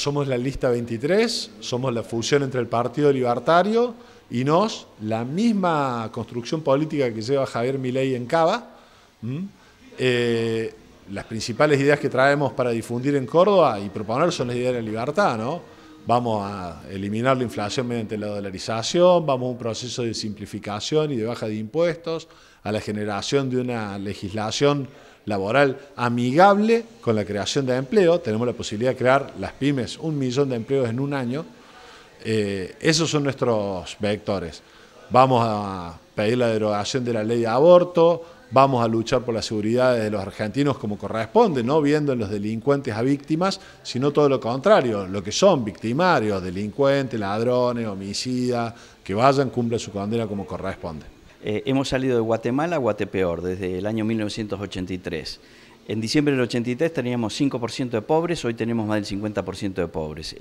Somos la lista 23, somos la fusión entre el Partido Libertario y nos, la misma construcción política que lleva Javier Milei en Cava. Eh, las principales ideas que traemos para difundir en Córdoba y proponer son las ideas de la libertad, ¿no? Vamos a eliminar la inflación mediante la dolarización, vamos a un proceso de simplificación y de baja de impuestos, a la generación de una legislación laboral amigable con la creación de empleo. Tenemos la posibilidad de crear las pymes un millón de empleos en un año. Eh, esos son nuestros vectores. Vamos a pedir la derogación de la ley de aborto, vamos a luchar por la seguridad de los argentinos como corresponde, no viendo en los delincuentes a víctimas, sino todo lo contrario, lo que son victimarios, delincuentes, ladrones, homicidas, que vayan, cumplan su condena como corresponde. Eh, hemos salido de Guatemala a Guatepeor desde el año 1983. En diciembre del 83 teníamos 5% de pobres, hoy tenemos más del 50% de pobres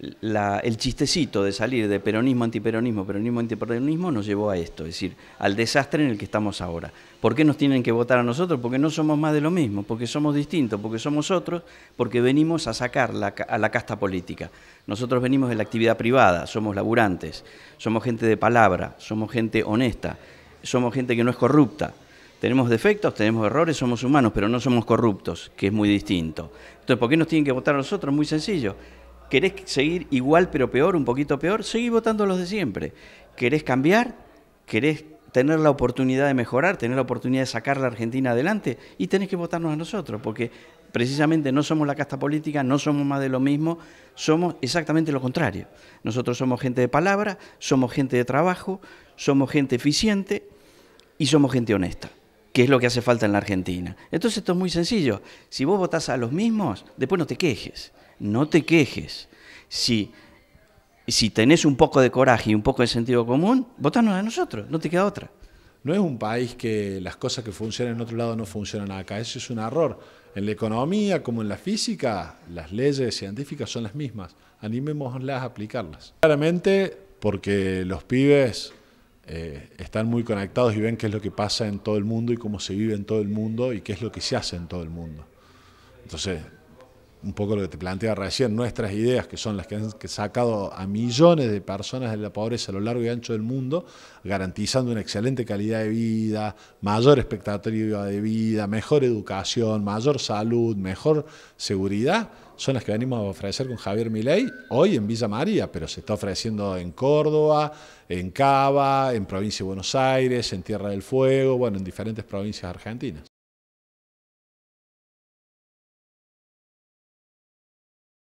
el chistecito de salir de peronismo, antiperonismo, peronismo, antiperonismo nos llevó a esto, es decir, al desastre en el que estamos ahora. ¿Por qué nos tienen que votar a nosotros? Porque no somos más de lo mismo, porque somos distintos, porque somos otros, porque venimos a sacar a la casta política. Nosotros venimos de la actividad privada, somos laburantes, somos gente de palabra, somos gente honesta, somos gente que no es corrupta. Tenemos defectos, tenemos errores, somos humanos, pero no somos corruptos, que es muy distinto. Entonces, ¿por qué nos tienen que votar a nosotros? Muy sencillo ¿Querés seguir igual pero peor, un poquito peor? Seguí votando los de siempre. ¿Querés cambiar? ¿Querés tener la oportunidad de mejorar, tener la oportunidad de sacar la Argentina adelante? Y tenés que votarnos a nosotros, porque precisamente no somos la casta política, no somos más de lo mismo, somos exactamente lo contrario. Nosotros somos gente de palabra, somos gente de trabajo, somos gente eficiente y somos gente honesta. ¿Qué es lo que hace falta en la Argentina. Entonces esto es muy sencillo. Si vos votás a los mismos, después no te quejes. No te quejes. Si, si tenés un poco de coraje y un poco de sentido común, votanos a nosotros, no te queda otra. No es un país que las cosas que funcionan en otro lado no funcionan acá. Eso es un error. En la economía como en la física, las leyes científicas son las mismas. Animémoslas a aplicarlas. Claramente, porque los pibes eh, están muy conectados y ven qué es lo que pasa en todo el mundo y cómo se vive en todo el mundo y qué es lo que se hace en todo el mundo. Entonces, un poco lo que te plantea recién, nuestras ideas, que son las que han sacado a millones de personas de la pobreza a lo largo y ancho del mundo, garantizando una excelente calidad de vida, mayor expectativa de vida, mejor educación, mayor salud, mejor seguridad, son las que venimos a ofrecer con Javier Milei hoy en Villa María, pero se está ofreciendo en Córdoba, en Cava, en Provincia de Buenos Aires, en Tierra del Fuego, bueno, en diferentes provincias argentinas.